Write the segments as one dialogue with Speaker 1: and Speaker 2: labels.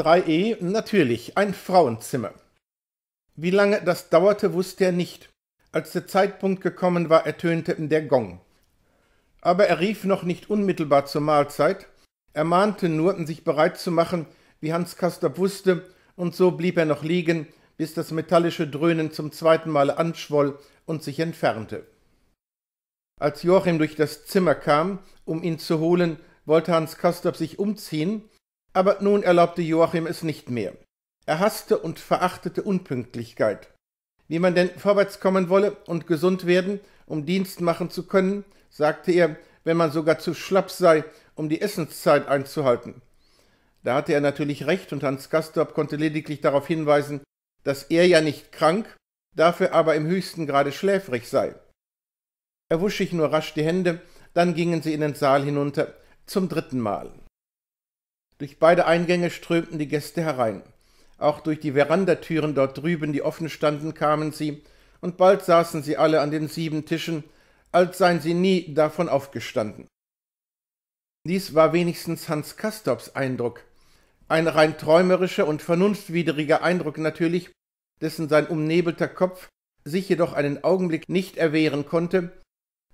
Speaker 1: 3e, natürlich, ein Frauenzimmer. Wie lange das dauerte, wusste er nicht. Als der Zeitpunkt gekommen war, ertönte der Gong. Aber er rief noch nicht unmittelbar zur Mahlzeit, er mahnte nur, sich bereit zu machen, wie Hans Kastorp wusste, und so blieb er noch liegen, bis das metallische Dröhnen zum zweiten Male anschwoll und sich entfernte. Als Joachim durch das Zimmer kam, um ihn zu holen, wollte Hans Kastorp sich umziehen, aber nun erlaubte Joachim es nicht mehr. Er hasste und verachtete Unpünktlichkeit. Wie man denn vorwärtskommen wolle und gesund werden, um Dienst machen zu können, sagte er, wenn man sogar zu schlapp sei, um die Essenszeit einzuhalten. Da hatte er natürlich recht und Hans Gastorp konnte lediglich darauf hinweisen, dass er ja nicht krank, dafür aber im höchsten Grade schläfrig sei. Er wusch sich nur rasch die Hände, dann gingen sie in den Saal hinunter, zum dritten Mal. Durch beide Eingänge strömten die Gäste herein. Auch durch die Verandatüren dort drüben, die offen standen, kamen sie, und bald saßen sie alle an den sieben Tischen, als seien sie nie davon aufgestanden. Dies war wenigstens Hans Kastorps Eindruck. Ein rein träumerischer und vernunftwidriger Eindruck natürlich, dessen sein umnebelter Kopf sich jedoch einen Augenblick nicht erwehren konnte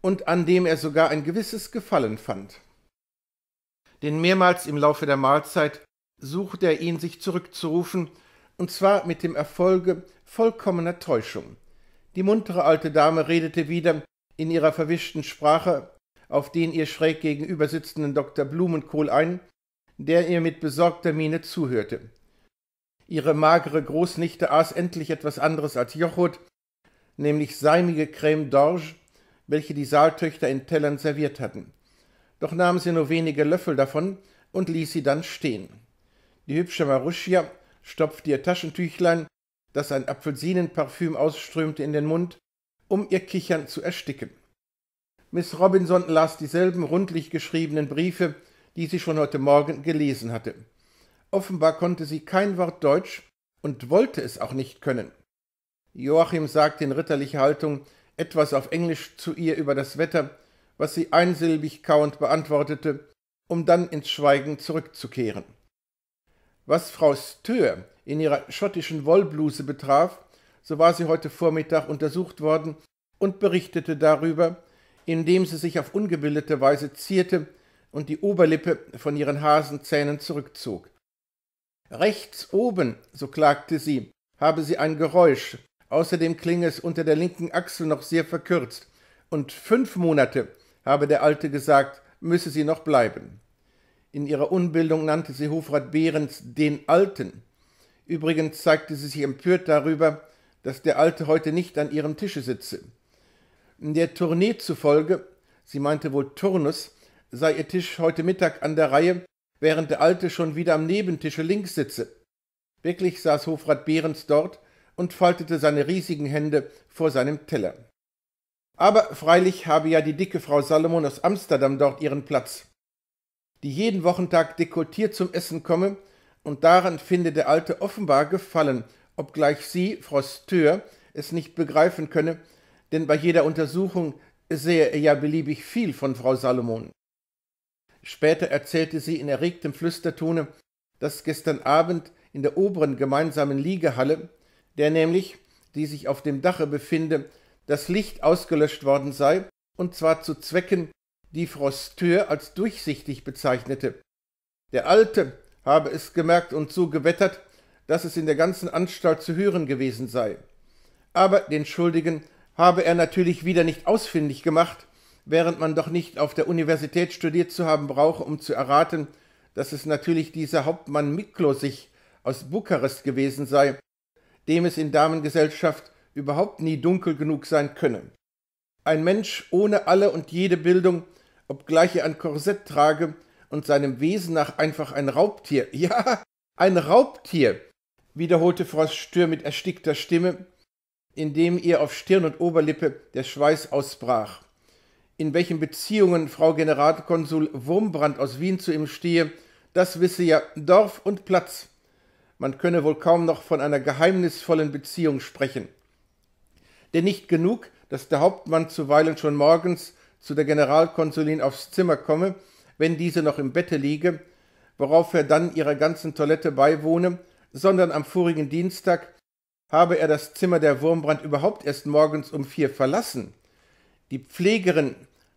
Speaker 1: und an dem er sogar ein gewisses Gefallen fand denn mehrmals im Laufe der Mahlzeit suchte er ihn, sich zurückzurufen, und zwar mit dem Erfolge vollkommener Täuschung. Die muntere alte Dame redete wieder in ihrer verwischten Sprache auf den ihr schräg gegenüber sitzenden Dr. Blumenkohl ein, der ihr mit besorgter Miene zuhörte. Ihre magere Großnichte aß endlich etwas anderes als Jochot, nämlich seimige Crème d'Orge, welche die Saaltöchter in Tellern serviert hatten doch nahm sie nur wenige Löffel davon und ließ sie dann stehen. Die hübsche Maruschia stopfte ihr Taschentüchlein, das ein Apfelsinenparfüm ausströmte, in den Mund, um ihr Kichern zu ersticken. Miss Robinson las dieselben rundlich geschriebenen Briefe, die sie schon heute Morgen gelesen hatte. Offenbar konnte sie kein Wort Deutsch und wollte es auch nicht können. Joachim sagte in ritterlicher Haltung etwas auf Englisch zu ihr über das Wetter, was sie einsilbig kauend beantwortete, um dann ins Schweigen zurückzukehren. Was Frau Stör in ihrer schottischen Wollbluse betraf, so war sie heute Vormittag untersucht worden und berichtete darüber, indem sie sich auf ungebildete Weise zierte und die Oberlippe von ihren Hasenzähnen zurückzog. Rechts oben, so klagte sie, habe sie ein Geräusch, außerdem klinge es unter der linken Achsel noch sehr verkürzt, und fünf Monate habe der Alte gesagt, müsse sie noch bleiben. In ihrer Unbildung nannte sie Hofrat Behrens den Alten. Übrigens zeigte sie sich empört darüber, dass der Alte heute nicht an ihrem Tische sitze. Der Tournee zufolge, sie meinte wohl Turnus, sei ihr Tisch heute Mittag an der Reihe, während der Alte schon wieder am Nebentische links sitze. Wirklich saß Hofrat Behrens dort und faltete seine riesigen Hände vor seinem Teller aber freilich habe ja die dicke Frau Salomon aus Amsterdam dort ihren Platz, die jeden Wochentag dekolletiert zum Essen komme, und daran finde der Alte offenbar Gefallen, obgleich sie, Frau Stör, es nicht begreifen könne, denn bei jeder Untersuchung sehe er ja beliebig viel von Frau Salomon. Später erzählte sie in erregtem Flüstertone, dass gestern Abend in der oberen gemeinsamen Liegehalle, der nämlich, die sich auf dem Dache befinde, das Licht ausgelöscht worden sei, und zwar zu Zwecken, die Frosteur als durchsichtig bezeichnete. Der Alte habe es gemerkt und so gewettert, dass es in der ganzen Anstalt zu hören gewesen sei. Aber den Schuldigen habe er natürlich wieder nicht ausfindig gemacht, während man doch nicht auf der Universität studiert zu haben brauche, um zu erraten, dass es natürlich dieser Hauptmann Miklosich aus Bukarest gewesen sei, dem es in Damengesellschaft überhaupt nie dunkel genug sein könne. Ein Mensch ohne alle und jede Bildung, obgleich er ein Korsett trage und seinem Wesen nach einfach ein Raubtier, ja, ein Raubtier, wiederholte Frau Stür mit erstickter Stimme, indem ihr auf Stirn und Oberlippe der Schweiß ausbrach. In welchen Beziehungen Frau Generalkonsul Wurmbrand aus Wien zu ihm stehe, das wisse ja Dorf und Platz. Man könne wohl kaum noch von einer geheimnisvollen Beziehung sprechen denn nicht genug, dass der Hauptmann zuweilen schon morgens zu der Generalkonsulin aufs Zimmer komme, wenn diese noch im Bette liege, worauf er dann ihrer ganzen Toilette beiwohne, sondern am vorigen Dienstag habe er das Zimmer der Wurmbrand überhaupt erst morgens um vier verlassen. Die Pflegerin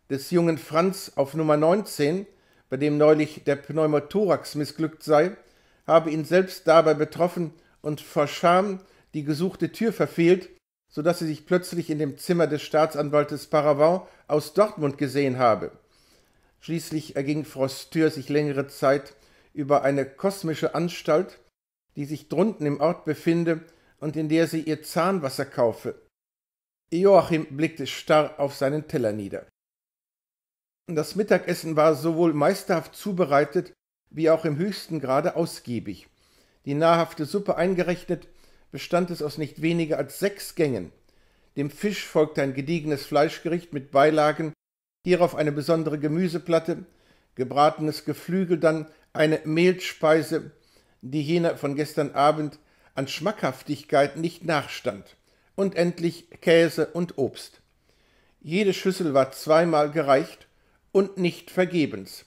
Speaker 1: des jungen Franz auf Nummer 19, bei dem neulich der Pneumothorax missglückt sei, habe ihn selbst dabei betroffen und vor Scham die gesuchte Tür verfehlt so dass sie sich plötzlich in dem Zimmer des Staatsanwaltes Paravant aus Dortmund gesehen habe. Schließlich erging Frostür sich längere Zeit über eine kosmische Anstalt, die sich drunten im Ort befinde und in der sie ihr Zahnwasser kaufe. Joachim blickte starr auf seinen Teller nieder. Das Mittagessen war sowohl meisterhaft zubereitet wie auch im höchsten Grade ausgiebig. Die nahrhafte Suppe eingerechnet, bestand es aus nicht weniger als sechs Gängen. Dem Fisch folgte ein gediegenes Fleischgericht mit Beilagen, hierauf eine besondere Gemüseplatte, gebratenes Geflügel, dann eine Mehlspeise, die jener von gestern Abend an Schmackhaftigkeit nicht nachstand, und endlich Käse und Obst. Jede Schüssel war zweimal gereicht und nicht vergebens.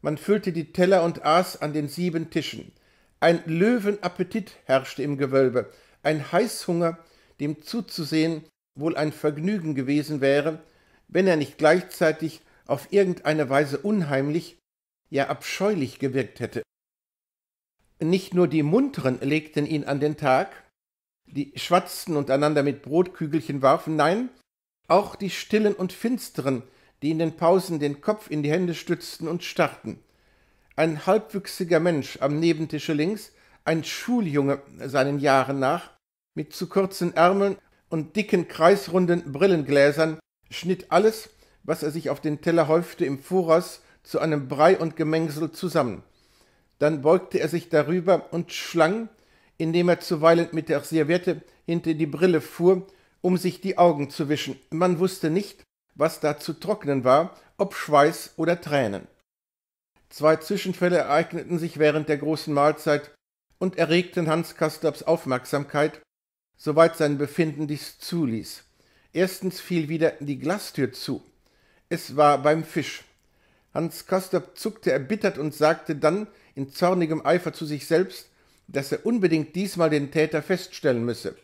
Speaker 1: Man füllte die Teller und aß an den sieben Tischen – ein Löwenappetit herrschte im Gewölbe, ein Heißhunger, dem zuzusehen wohl ein Vergnügen gewesen wäre, wenn er nicht gleichzeitig auf irgendeine Weise unheimlich, ja abscheulich gewirkt hätte. Nicht nur die Munteren legten ihn an den Tag, die schwatzten und einander mit Brotkügelchen warfen, nein, auch die Stillen und Finsteren, die in den Pausen den Kopf in die Hände stützten und starrten ein halbwüchsiger Mensch am Nebentische links, ein Schuljunge seinen Jahren nach, mit zu kurzen Ärmeln und dicken kreisrunden Brillengläsern, schnitt alles, was er sich auf den Teller häufte, im Voraus zu einem Brei und Gemengsel zusammen. Dann beugte er sich darüber und schlang, indem er zuweilen mit der Serviette hinter die Brille fuhr, um sich die Augen zu wischen. Man wusste nicht, was da zu trocknen war, ob Schweiß oder Tränen. Zwei Zwischenfälle ereigneten sich während der großen Mahlzeit und erregten Hans Kastorps Aufmerksamkeit, soweit sein Befinden dies zuließ. Erstens fiel wieder die Glastür zu. Es war beim Fisch. Hans Kastorp zuckte erbittert und sagte dann in zornigem Eifer zu sich selbst, dass er unbedingt diesmal den Täter feststellen müsse.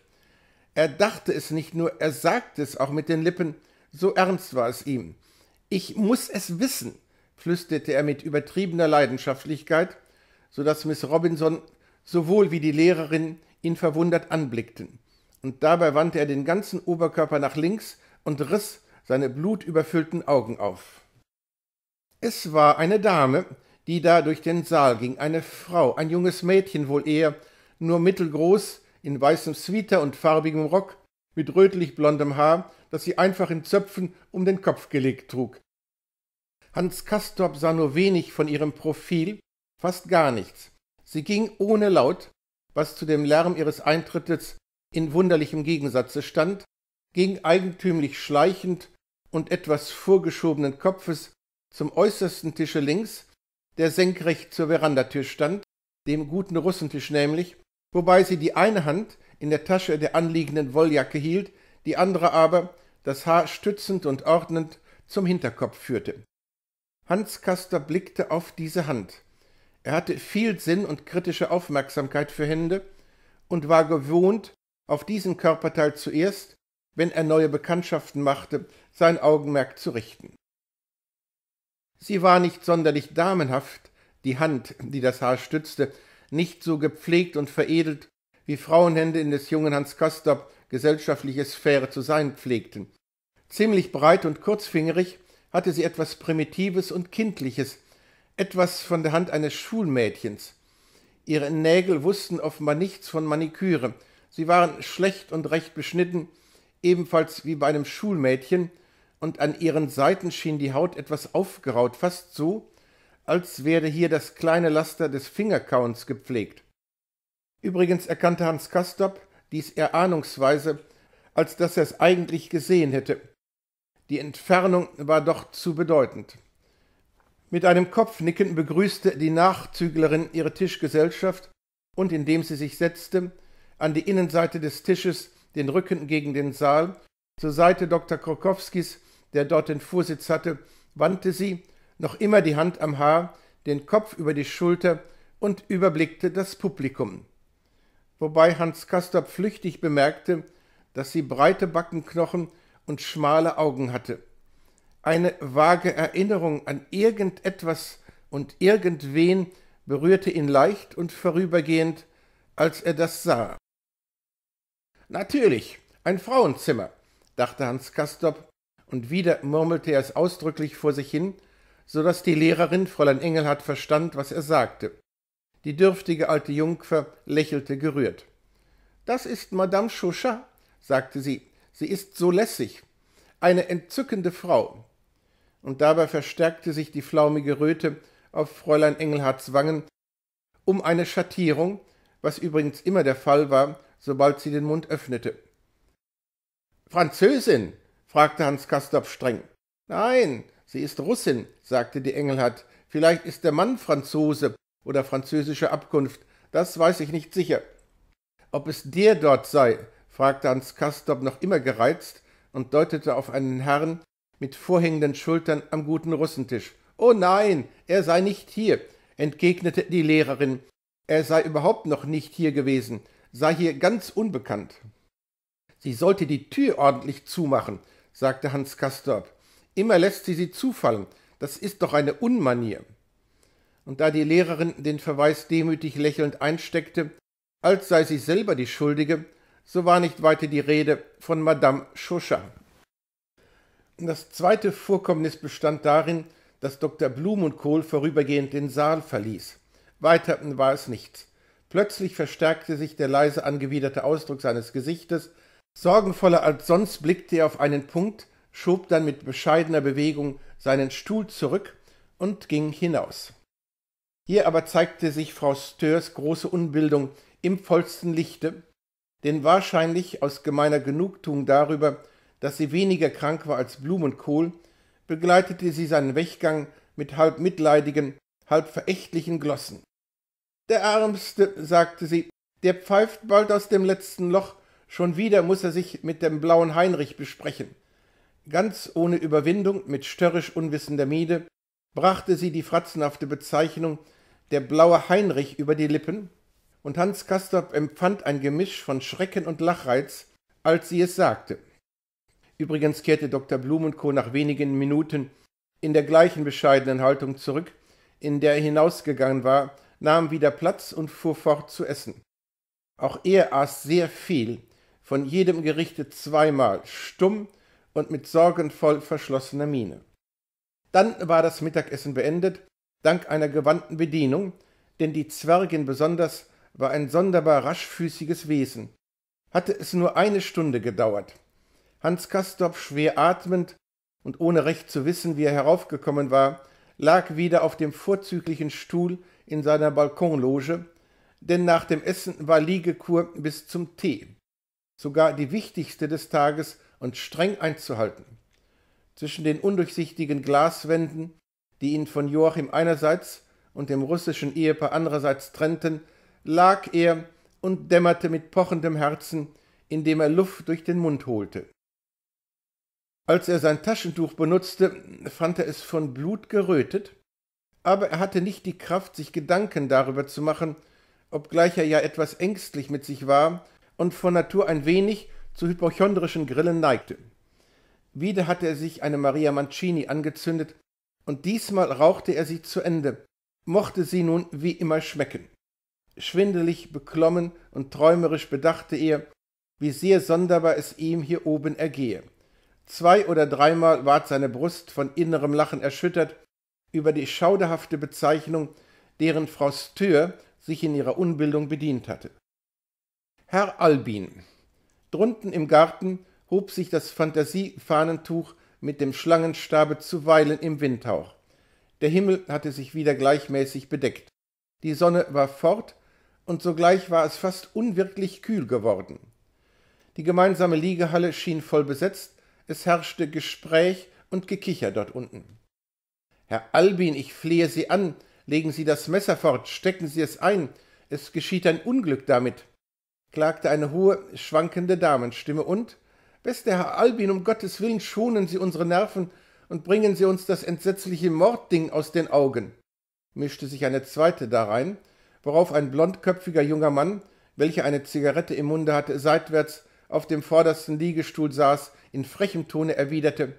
Speaker 1: Er dachte es nicht nur, er sagte es auch mit den Lippen, so ernst war es ihm. Ich muß es wissen flüsterte er mit übertriebener Leidenschaftlichkeit, so daß Miss Robinson sowohl wie die Lehrerin ihn verwundert anblickten, und dabei wandte er den ganzen Oberkörper nach links und riss seine blutüberfüllten Augen auf. Es war eine Dame, die da durch den Saal ging, eine Frau, ein junges Mädchen wohl eher, nur mittelgroß, in weißem Sweater und farbigem Rock, mit rötlich blondem Haar, das sie einfach in Zöpfen um den Kopf gelegt trug, Hans Castorp sah nur wenig von ihrem Profil, fast gar nichts. Sie ging ohne Laut, was zu dem Lärm ihres Eintrittes in wunderlichem Gegensatze stand, ging eigentümlich schleichend und etwas vorgeschobenen Kopfes zum äußersten Tische links, der senkrecht zur Verandatür stand, dem guten Russentisch nämlich, wobei sie die eine Hand in der Tasche der anliegenden Wolljacke hielt, die andere aber, das Haar stützend und ordnend, zum Hinterkopf führte. Hans Kaster blickte auf diese Hand. Er hatte viel Sinn und kritische Aufmerksamkeit für Hände und war gewohnt, auf diesen Körperteil zuerst, wenn er neue Bekanntschaften machte, sein Augenmerk zu richten. Sie war nicht sonderlich damenhaft, die Hand, die das Haar stützte, nicht so gepflegt und veredelt, wie Frauenhände in des jungen Hans Kastorp gesellschaftliche Sphäre zu sein pflegten. Ziemlich breit und kurzfingerig, hatte sie etwas Primitives und Kindliches, etwas von der Hand eines Schulmädchens. Ihre Nägel wussten offenbar nichts von Maniküre. Sie waren schlecht und recht beschnitten, ebenfalls wie bei einem Schulmädchen, und an ihren Seiten schien die Haut etwas aufgeraut, fast so, als werde hier das kleine Laster des Fingerkauens gepflegt. Übrigens erkannte Hans Kastorp dies eher ahnungsweise, als dass er es eigentlich gesehen hätte. Die Entfernung war doch zu bedeutend. Mit einem Kopfnicken begrüßte die Nachzüglerin ihre Tischgesellschaft und indem sie sich setzte, an die Innenseite des Tisches, den Rücken gegen den Saal, zur Seite Dr. Krokowskis, der dort den Vorsitz hatte, wandte sie, noch immer die Hand am Haar, den Kopf über die Schulter und überblickte das Publikum. Wobei Hans Kastorp flüchtig bemerkte, dass sie breite Backenknochen und schmale Augen hatte. Eine vage Erinnerung an irgendetwas und irgendwen berührte ihn leicht und vorübergehend, als er das sah. Natürlich, ein Frauenzimmer, dachte Hans Kastorp, und wieder murmelte er es ausdrücklich vor sich hin, so daß die Lehrerin Fräulein Engelhardt verstand, was er sagte. Die dürftige alte Jungfer lächelte gerührt. Das ist Madame Chauchat, sagte sie, Sie ist so lässig, eine entzückende Frau. Und dabei verstärkte sich die flaumige Röte auf Fräulein Engelhards Wangen um eine Schattierung, was übrigens immer der Fall war, sobald sie den Mund öffnete. Französin? fragte Hans Kastorp streng. Nein, sie ist Russin, sagte die Engelhardt. Vielleicht ist der Mann Franzose oder französischer Abkunft, das weiß ich nicht sicher. Ob es der dort sei, fragte Hans Castorp noch immer gereizt und deutete auf einen Herrn mit vorhängenden Schultern am guten Russentisch. Oh nein, er sei nicht hier, entgegnete die Lehrerin. Er sei überhaupt noch nicht hier gewesen, sei hier ganz unbekannt. Sie sollte die Tür ordentlich zumachen, sagte Hans Castorp. Immer lässt sie sie zufallen. Das ist doch eine Unmanier. Und da die Lehrerin den Verweis demütig lächelnd einsteckte, als sei sie selber die Schuldige, so war nicht weiter die Rede von Madame Chauchat. Das zweite Vorkommnis bestand darin, dass Dr. Blum und Kohl vorübergehend den Saal verließ. Weiter war es nichts. Plötzlich verstärkte sich der leise angewiderte Ausdruck seines Gesichtes. Sorgenvoller als sonst blickte er auf einen Punkt, schob dann mit bescheidener Bewegung seinen Stuhl zurück und ging hinaus. Hier aber zeigte sich Frau Störs große Unbildung im vollsten Lichte, denn wahrscheinlich aus gemeiner Genugtuung darüber, dass sie weniger krank war als Blumenkohl, begleitete sie seinen Weggang mit halb mitleidigen, halb verächtlichen Glossen. Der Ärmste, sagte sie, der pfeift bald aus dem letzten Loch, schon wieder muß er sich mit dem blauen Heinrich besprechen. Ganz ohne Überwindung, mit störrisch unwissender Miede, brachte sie die fratzenhafte Bezeichnung der blaue Heinrich über die Lippen, und Hans Castorp empfand ein Gemisch von Schrecken und Lachreiz, als sie es sagte. Übrigens kehrte Dr. Blum und Co. nach wenigen Minuten in der gleichen bescheidenen Haltung zurück, in der er hinausgegangen war, nahm wieder Platz und fuhr fort zu essen. Auch er aß sehr viel, von jedem Gerichte zweimal, stumm und mit sorgenvoll verschlossener Miene. Dann war das Mittagessen beendet, dank einer gewandten Bedienung, denn die Zwergin besonders war ein sonderbar raschfüßiges Wesen. Hatte es nur eine Stunde gedauert. Hans Castorp, schwer atmend und ohne recht zu wissen, wie er heraufgekommen war, lag wieder auf dem vorzüglichen Stuhl in seiner Balkonloge, denn nach dem Essen war Liegekur bis zum Tee, sogar die wichtigste des Tages und streng einzuhalten. Zwischen den undurchsichtigen Glaswänden, die ihn von Joachim einerseits und dem russischen Ehepaar andererseits trennten, lag er und dämmerte mit pochendem Herzen, indem er Luft durch den Mund holte. Als er sein Taschentuch benutzte, fand er es von Blut gerötet, aber er hatte nicht die Kraft, sich Gedanken darüber zu machen, obgleich er ja etwas ängstlich mit sich war und von Natur ein wenig zu hypochondrischen Grillen neigte. Wieder hatte er sich eine Maria Mancini angezündet, und diesmal rauchte er sie zu Ende, mochte sie nun wie immer schmecken. Schwindelig, beklommen und träumerisch bedachte er, wie sehr sonderbar es ihm hier oben ergehe. Zwei oder dreimal ward seine Brust von innerem Lachen erschüttert über die schauderhafte Bezeichnung, deren Frau Stör sich in ihrer Unbildung bedient hatte. Herr Albin. Drunten im Garten hob sich das Fantasiefahnentuch mit dem Schlangenstabe zuweilen im Windhauch. Der Himmel hatte sich wieder gleichmäßig bedeckt. Die Sonne war fort und sogleich war es fast unwirklich kühl geworden. Die gemeinsame Liegehalle schien voll besetzt, es herrschte Gespräch und Gekicher dort unten. Herr Albin, ich flehe Sie an, legen Sie das Messer fort, stecken Sie es ein, es geschieht ein Unglück damit, klagte eine hohe, schwankende Damenstimme und, bester Herr Albin, um Gottes Willen schonen Sie unsere Nerven und bringen Sie uns das entsetzliche Mordding aus den Augen, mischte sich eine zweite darein, worauf ein blondköpfiger junger Mann, welcher eine Zigarette im Munde hatte, seitwärts auf dem vordersten Liegestuhl saß, in frechem Tone erwiderte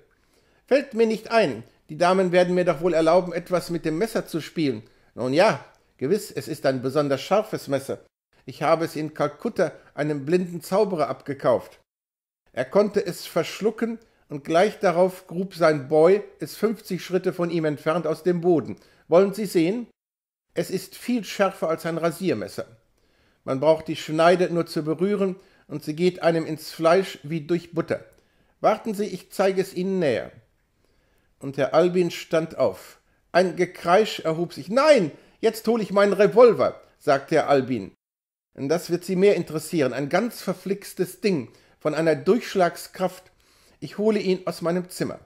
Speaker 1: Fällt mir nicht ein, die Damen werden mir doch wohl erlauben, etwas mit dem Messer zu spielen. Nun ja, gewiss, es ist ein besonders scharfes Messer. Ich habe es in Kalkutta einem blinden Zauberer abgekauft. Er konnte es verschlucken, und gleich darauf grub sein Boy es fünfzig Schritte von ihm entfernt aus dem Boden. Wollen Sie sehen? Es ist viel schärfer als ein Rasiermesser. Man braucht die Schneide nur zu berühren und sie geht einem ins Fleisch wie durch Butter. Warten Sie, ich zeige es Ihnen näher. Und Herr Albin stand auf. Ein Gekreisch erhob sich. Nein, jetzt hole ich meinen Revolver, sagte Herr Albin. Das wird Sie mehr interessieren. Ein ganz verflixtes Ding von einer Durchschlagskraft. Ich hole ihn aus meinem Zimmer.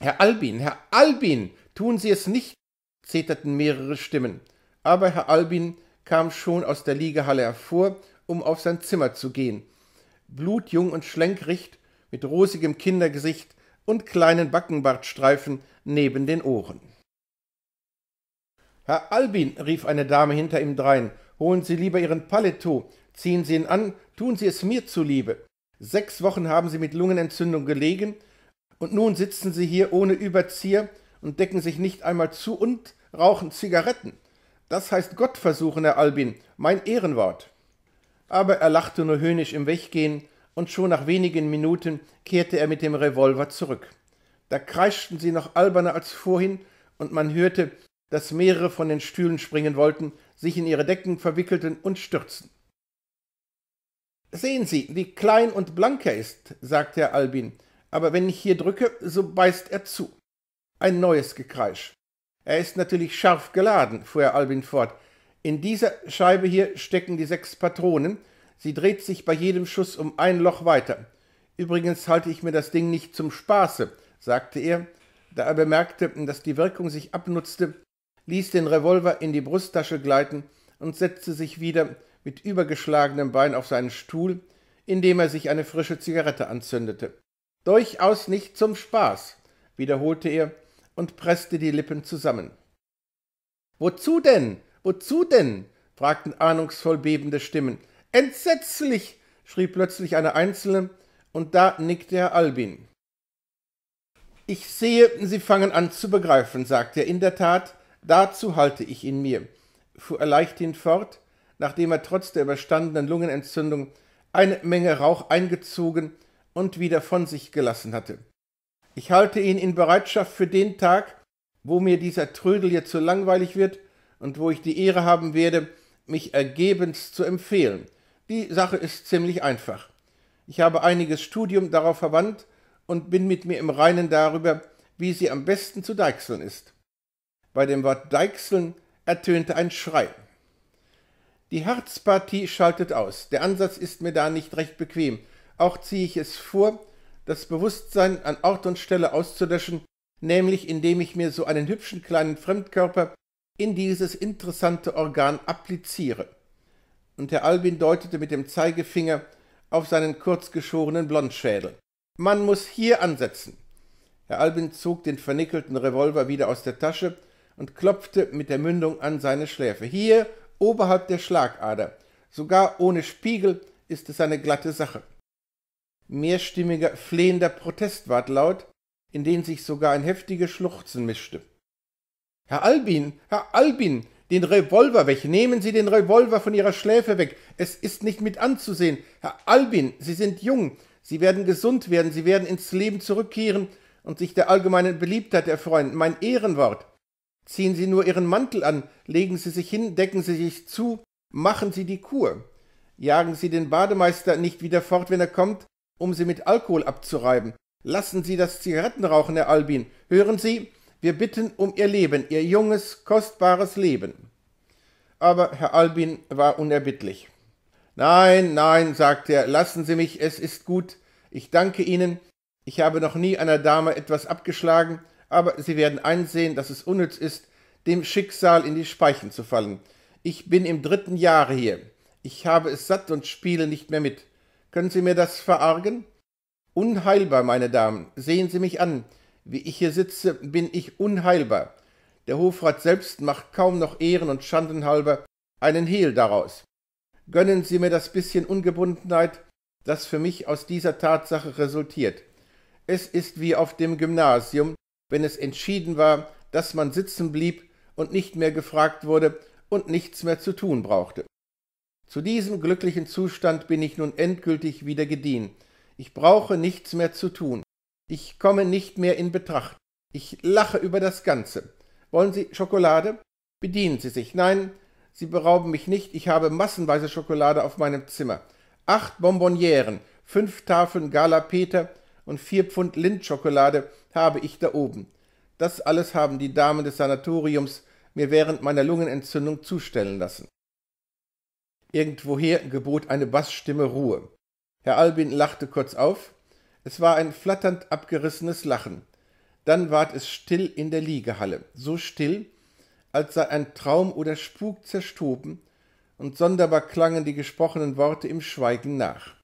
Speaker 1: Herr Albin, Herr Albin, tun Sie es nicht, zeterten mehrere Stimmen, aber Herr Albin kam schon aus der Liegehalle hervor, um auf sein Zimmer zu gehen. Blutjung und schlenkricht, mit rosigem Kindergesicht und kleinen Backenbartstreifen neben den Ohren. Herr Albin, rief eine Dame hinter ihm drein, holen Sie lieber Ihren Paletot, ziehen Sie ihn an, tun Sie es mir zuliebe. Sechs Wochen haben Sie mit Lungenentzündung gelegen, und nun sitzen Sie hier ohne Überzieher und decken sich nicht einmal zu und rauchen Zigaretten. Das heißt Gott versuchen, Herr Albin, mein Ehrenwort. Aber er lachte nur höhnisch im Weggehen, und schon nach wenigen Minuten kehrte er mit dem Revolver zurück. Da kreischten sie noch alberner als vorhin, und man hörte, dass mehrere von den Stühlen springen wollten, sich in ihre Decken verwickelten und stürzten. Sehen Sie, wie klein und blank er ist, sagte Herr Albin, aber wenn ich hier drücke, so beißt er zu ein neues Gekreisch. Er ist natürlich scharf geladen, fuhr Herr Albin fort. In dieser Scheibe hier stecken die sechs Patronen. Sie dreht sich bei jedem Schuss um ein Loch weiter. Übrigens halte ich mir das Ding nicht zum Spaße, sagte er. Da er bemerkte, dass die Wirkung sich abnutzte, ließ den Revolver in die Brusttasche gleiten und setzte sich wieder mit übergeschlagenem Bein auf seinen Stuhl, indem er sich eine frische Zigarette anzündete. Durchaus nicht zum Spaß, wiederholte er und presste die Lippen zusammen. Wozu denn? Wozu denn? fragten ahnungsvoll bebende Stimmen. Entsetzlich! schrie plötzlich eine einzelne, und da nickte Herr Albin. Ich sehe, Sie fangen an zu begreifen, sagte er. In der Tat, dazu halte ich ihn mir, fuhr er leichthin fort, nachdem er trotz der überstandenen Lungenentzündung eine Menge Rauch eingezogen und wieder von sich gelassen hatte. Ich halte ihn in Bereitschaft für den Tag, wo mir dieser Trödel jetzt so langweilig wird und wo ich die Ehre haben werde, mich ergebenst zu empfehlen. Die Sache ist ziemlich einfach. Ich habe einiges Studium darauf verwandt und bin mit mir im Reinen darüber, wie sie am besten zu deichseln ist. Bei dem Wort deichseln ertönte ein Schrei. Die Herzpartie schaltet aus. Der Ansatz ist mir da nicht recht bequem. Auch ziehe ich es vor, das Bewusstsein an Ort und Stelle auszulöschen, nämlich indem ich mir so einen hübschen kleinen Fremdkörper in dieses interessante Organ appliziere. Und Herr Albin deutete mit dem Zeigefinger auf seinen kurzgeschorenen Blondschädel. Man muss hier ansetzen. Herr Albin zog den vernickelten Revolver wieder aus der Tasche und klopfte mit der Mündung an seine Schläfe. Hier, oberhalb der Schlagader, sogar ohne Spiegel, ist es eine glatte Sache. Mehrstimmiger, flehender Protest ward laut, in den sich sogar ein heftiges Schluchzen mischte. Herr Albin, Herr Albin, den Revolver weg, nehmen Sie den Revolver von Ihrer Schläfe weg, es ist nicht mit anzusehen. Herr Albin, Sie sind jung, Sie werden gesund werden, Sie werden ins Leben zurückkehren und sich der allgemeinen Beliebtheit erfreuen, mein Ehrenwort. Ziehen Sie nur Ihren Mantel an, legen Sie sich hin, decken Sie sich zu, machen Sie die Kur. Jagen Sie den Bademeister nicht wieder fort, wenn er kommt, um sie mit Alkohol abzureiben. Lassen Sie das Zigarettenrauchen, Herr Albin. Hören Sie, wir bitten um Ihr Leben, Ihr junges, kostbares Leben. Aber Herr Albin war unerbittlich. Nein, nein, sagte er, lassen Sie mich, es ist gut. Ich danke Ihnen. Ich habe noch nie einer Dame etwas abgeschlagen, aber Sie werden einsehen, dass es unnütz ist, dem Schicksal in die Speichen zu fallen. Ich bin im dritten Jahre hier. Ich habe es satt und spiele nicht mehr mit. Können Sie mir das verargen? Unheilbar, meine Damen, sehen Sie mich an. Wie ich hier sitze, bin ich unheilbar. Der Hofrat selbst macht kaum noch Ehren und Schanden halber einen Hehl daraus. Gönnen Sie mir das bisschen Ungebundenheit, das für mich aus dieser Tatsache resultiert. Es ist wie auf dem Gymnasium, wenn es entschieden war, dass man sitzen blieb und nicht mehr gefragt wurde und nichts mehr zu tun brauchte. Zu diesem glücklichen Zustand bin ich nun endgültig wieder gediehen. Ich brauche nichts mehr zu tun. Ich komme nicht mehr in Betracht. Ich lache über das Ganze. Wollen Sie Schokolade? Bedienen Sie sich. Nein, Sie berauben mich nicht. Ich habe massenweise Schokolade auf meinem Zimmer. Acht Bonbonnieren, fünf Tafeln Galapeter und vier Pfund Lindschokolade habe ich da oben. Das alles haben die Damen des Sanatoriums mir während meiner Lungenentzündung zustellen lassen. Irgendwoher gebot eine Bassstimme Ruhe. Herr Albin lachte kurz auf. Es war ein flatternd abgerissenes Lachen. Dann ward es still in der Liegehalle, so still, als sei ein Traum oder Spuk zerstoben, und sonderbar klangen die gesprochenen Worte im Schweigen nach.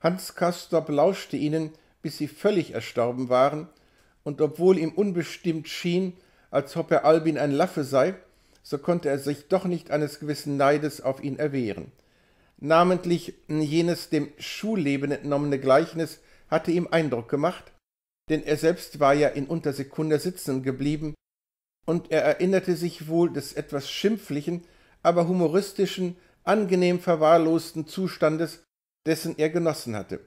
Speaker 1: Hans Castorp lauschte ihnen, bis sie völlig erstorben waren, und obwohl ihm unbestimmt schien, als ob Herr Albin ein Laffe sei, so konnte er sich doch nicht eines gewissen Neides auf ihn erwehren. Namentlich jenes dem Schulleben entnommene Gleichnis hatte ihm Eindruck gemacht, denn er selbst war ja in Untersekunde sitzen geblieben, und er erinnerte sich wohl des etwas schimpflichen, aber humoristischen, angenehm verwahrlosten Zustandes, dessen er genossen hatte,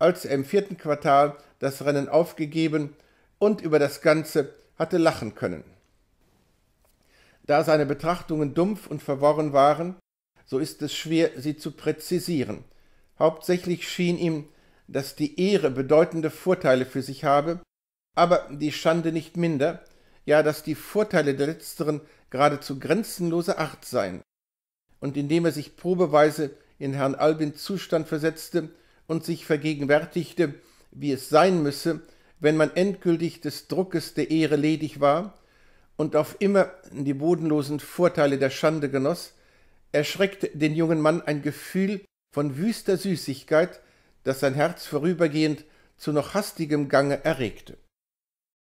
Speaker 1: als er im vierten Quartal das Rennen aufgegeben und über das Ganze hatte lachen können. Da seine Betrachtungen dumpf und verworren waren, so ist es schwer, sie zu präzisieren. Hauptsächlich schien ihm, dass die Ehre bedeutende Vorteile für sich habe, aber die Schande nicht minder, ja, dass die Vorteile der letzteren geradezu grenzenlose Art seien. Und indem er sich probeweise in Herrn Albins Zustand versetzte und sich vergegenwärtigte, wie es sein müsse, wenn man endgültig des Druckes der Ehre ledig war, und auf immer die bodenlosen Vorteile der Schande genoss, erschreckte den jungen Mann ein Gefühl von wüster Süßigkeit, das sein Herz vorübergehend zu noch hastigem Gange erregte.